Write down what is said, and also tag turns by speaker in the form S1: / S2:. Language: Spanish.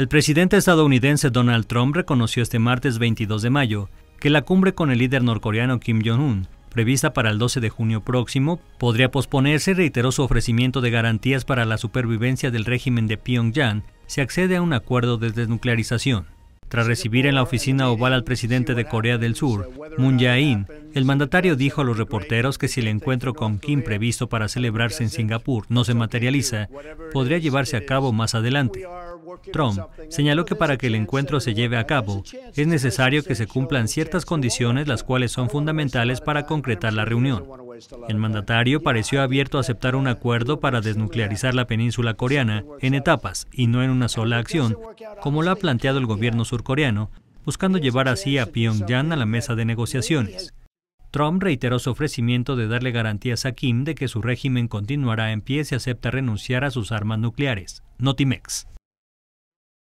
S1: El presidente estadounidense Donald Trump reconoció este martes 22 de mayo que la cumbre con el líder norcoreano Kim Jong-un, prevista para el 12 de junio próximo, podría posponerse y reiteró su ofrecimiento de garantías para la supervivencia del régimen de Pyongyang si accede a un acuerdo de desnuclearización. Tras recibir en la oficina oval al presidente de Corea del Sur, Moon Jae-in, el mandatario dijo a los reporteros que si el encuentro con Kim previsto para celebrarse en Singapur no se materializa, podría llevarse a cabo más adelante. Trump señaló que para que el encuentro se lleve a cabo es necesario que se cumplan ciertas condiciones las cuales son fundamentales para concretar la reunión. El mandatario pareció abierto a aceptar un acuerdo para desnuclearizar la península coreana en etapas y no en una sola acción, como lo ha planteado el gobierno surcoreano, buscando llevar así a Pyongyang a la mesa de negociaciones. Trump reiteró su ofrecimiento de darle garantías a Kim de que su régimen continuará en pie si acepta renunciar a sus armas nucleares, Notimex.